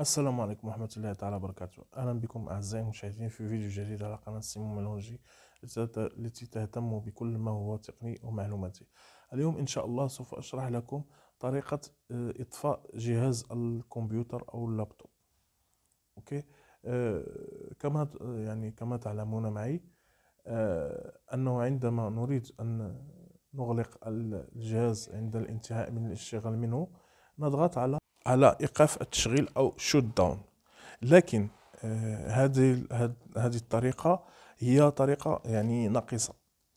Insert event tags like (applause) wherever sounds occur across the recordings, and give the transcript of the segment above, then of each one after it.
السلام عليكم ورحمة الله تعالى وبركاته أهلا بكم أعزائي المشاهدين في فيديو جديد على قناة سيمو ملونجي التي تهتم بكل ما هو تقني ومعلوماتي اليوم إن شاء الله سوف أشرح لكم طريقة آه، إطفاء جهاز الكمبيوتر أو اللابتوب أوكي آه، كما آه، يعني كما تعلمون معي أنه عندما نريد أن نغلق الجهاز عند الانتهاء من الاشتغال منه نضغط على على ايقاف التشغيل او شوت داون لكن آه، هذه هذه الطريقه هي طريقه يعني ناقصه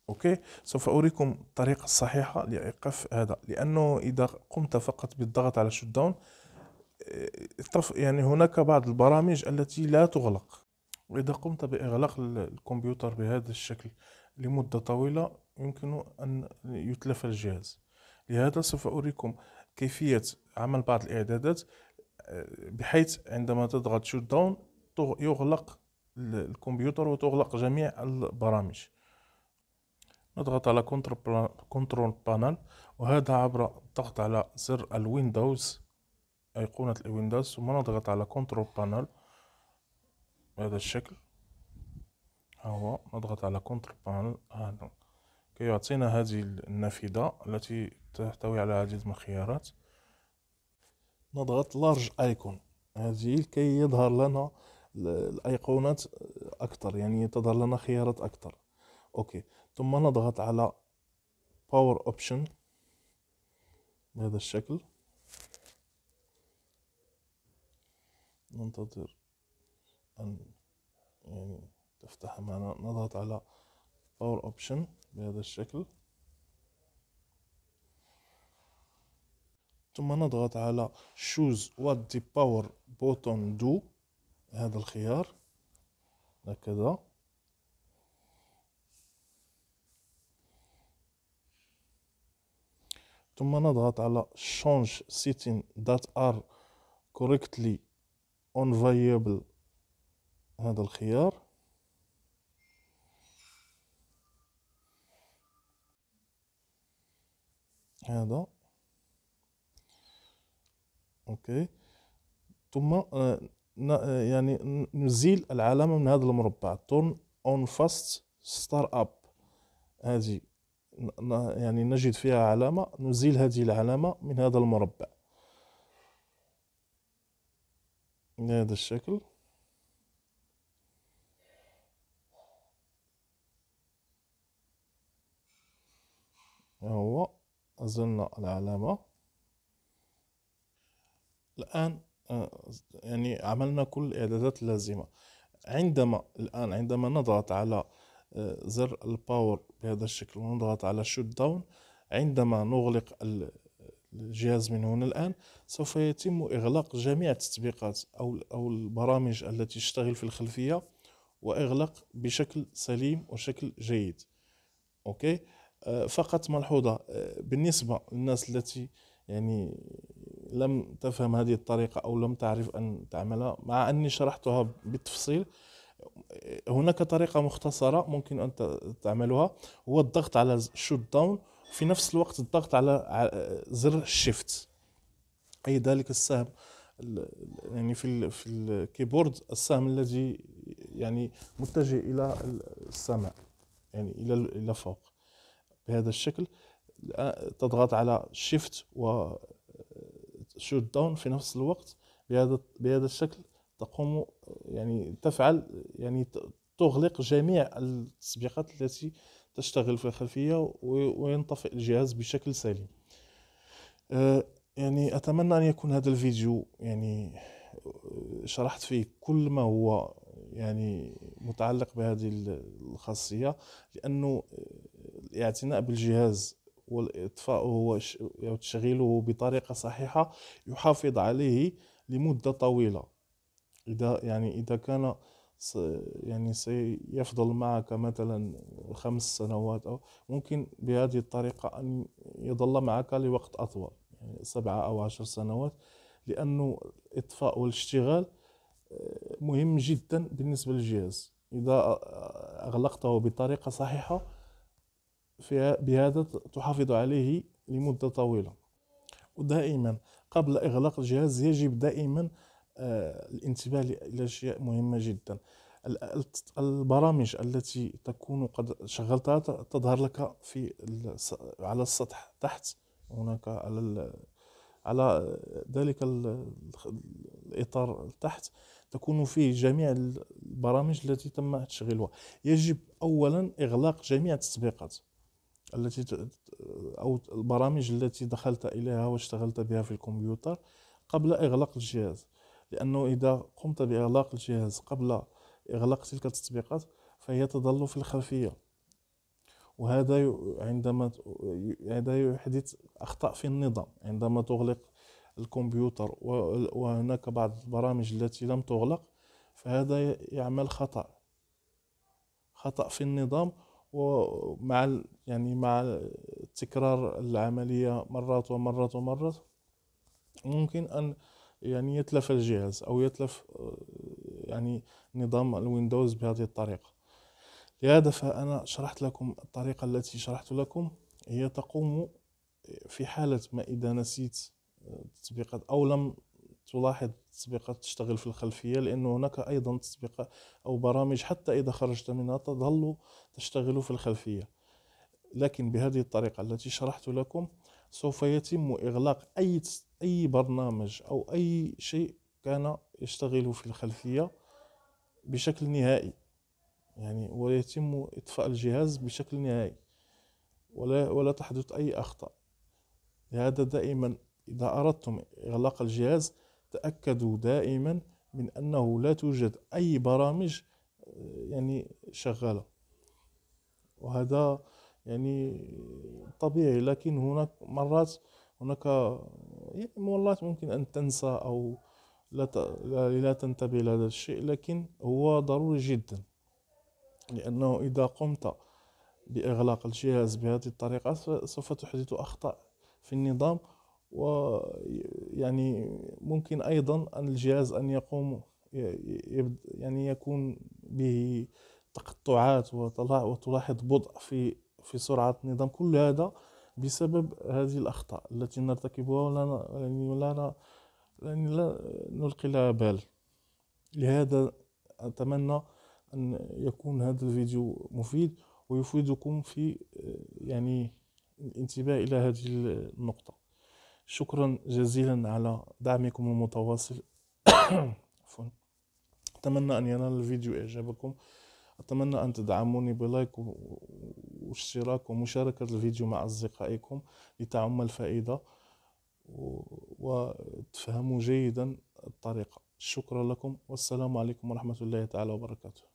اوكي سوف اريكم الطريقه الصحيحه لايقاف هذا لانه اذا قمت فقط بالضغط على شوت آه، داون يعني هناك بعض البرامج التي لا تغلق واذا قمت باغلاق الكمبيوتر بهذا الشكل لمده طويله يمكن ان يتلف الجهاز لهذا سوف اريكم كيفيه عمل بعض الاعدادات آه، بحيث عندما تضغط شوت داون يغلق الكمبيوتر وتغلق جميع البرامج نضغط على كنترول بانل وهذا عبر الضغط على زر الويندوز أيقونة الويندوز ثم نضغط على كنترول بانل بهذا الشكل ها هو نضغط على كنترول بانل هذا كيعطينا هذه النافذة التي تحتوي على عديد من الخيارات نضغط لارج ايكون هذه لكي يظهر لنا الايقونات اكثر يعني تظهر لنا خيارات اكثر اوكي ثم نضغط على باور اوبشن بهذا الشكل ننتظر ان يعني تفتح معنا نضغط على باور اوبشن بهذا الشكل ثم نضغط على شوز وات دي باور بوتون دو هذا الخيار هكذا ثم نضغط على change سيتين دات ار correctly اون variable هذا الخيار هذا اوكي ثم آه، آه، يعني نزيل العلامه من هذا المربع turn on fast start up هذه يعني نجد فيها علامه نزيل هذه العلامه من هذا المربع بهذا الشكل هو أزلنا العلامة الآن آه، يعني عملنا كل الإعدادات اللازمة عندما الآن عندما نضغط على آه، زر الباور بهذا الشكل ونضغط على شوت داون عندما نغلق الجهاز من هنا الآن سوف يتم إغلاق جميع التطبيقات أو أو البرامج التي تشتغل في الخلفية وإغلاق بشكل سليم وشكل جيد أوكي آه، فقط ملحوظة بالنسبة للناس التي يعني لم تفهم هذه الطريقة أو لم تعرف أن تعملها مع أني شرحتها بالتفصيل هناك طريقة مختصرة ممكن أن تعملها هو الضغط على شوت داون في نفس الوقت الضغط على زر شيفت أي ذلك السهم يعني في في الكيبورد السهم الذي يعني متجه إلى السماء يعني إلى إلى فوق بهذا الشكل آه، تضغط على شيفت و شوت داون في نفس الوقت بهذا بهذا الشكل تقوم يعني تفعل يعني تغلق جميع التطبيقات التي تشتغل في الخلفية وينطفئ الجهاز بشكل سليم آه، يعني أتمنى أن يكون هذا الفيديو يعني شرحت فيه كل ما هو يعني متعلق بهذه الخاصية لأنه آه، الاعتناء بالجهاز والإطفاء وتشغيله يعني بطريقة صحيحة يحافظ عليه لمدة طويلة إذا يعني إذا كان يعني سيفضل معك مثلا خمس سنوات أو ممكن بهذه الطريقة أن يظل معك لوقت أطول يعني سبعة أو عشر سنوات لأنه الإطفاء والاشتغال آه، مهم جدا بالنسبة للجهاز إذا آه، آه، أغلقته بطريقة صحيحة بهذا تحافظ عليه لمدة طويلة ودائما قبل إغلاق الجهاز يجب دائما آه، الانتباه لأشياء مهمة جدا البرامج التي تكون قد شغلتها تظهر لك في على السطح تحت هناك على على ذلك الاطار تحت تكون فيه جميع البرامج التي تم تشغيلها يجب اولا اغلاق جميع التطبيقات التي أو البرامج التي دخلت إليها واشتغلت بها في الكمبيوتر قبل إغلاق الجهاز لأنه إذا قمت بإغلاق الجهاز قبل إغلاق تلك التطبيقات فهي تظل في الخلفية وهذا عندما هذا يحدث أخطاء في النظام عندما تغلق الكمبيوتر وهناك بعض البرامج التي لم تغلق فهذا يعمل خطأ خطأ في النظام ومع يعني مع تكرار العملية مرات ومرات ومرات ممكن أن يعني يتلف الجهاز أو يتلف آه، يعني نظام الويندوز بهذه الطريقة لهذا فأنا شرحت لكم الطريقة التي شرحت لكم هي تقوم في حالة ما إذا نسيت التطبيقات آه، أو لم تلاحظ تطبيقات تشتغل في الخلفية لأنه هناك أيضا تطبيقات أو برامج حتى إذا خرجت منها تظل تشتغل في الخلفية لكن بهذه الطريقة التي شرحت لكم سوف يتم إغلاق أي أي برنامج أو أي شيء كان يشتغل في الخلفية بشكل نهائي يعني ويتم إطفاء الجهاز بشكل نهائي ولا ولا تحدث أي أخطاء لهذا دائما إذا أردتم إغلاق الجهاز تأكدوا دائما من أنه لا توجد أي برامج آه، يعني شغالة وهذا يعني طبيعي لكن هناك مرات هناك يعني مرات ممكن أن تنسى أو لا يعني لا تنتبه لهذا الشيء لكن هو ضروري جدا لأنه إذا قمت بإغلاق الجهاز بهذه الطريقة سوف تحدث أخطاء في النظام ويعني ممكن أيضا أن الجهاز أن يقوم يعني يكون به تقطعات وتلاحظ بطء في في سرعة النظام كل هذا بسبب هذه الأخطاء التي نرتكبها ولا يعني ولا يعني لا نلقي لها بال لهذا أتمنى أن يكون هذا الفيديو مفيد ويفيدكم في يعني الانتباه إلى هذه النقطة شكرا جزيلا على دعمكم المتواصل (coughs) أتمنى أن ينال الفيديو إعجابكم أتمنى أن تدعموني بلايك واشتراك ومشاركة الفيديو مع أصدقائكم لتعم الفائدة وتفهموا جيدا الطريقة شكرا لكم والسلام عليكم ورحمة الله تعالى وبركاته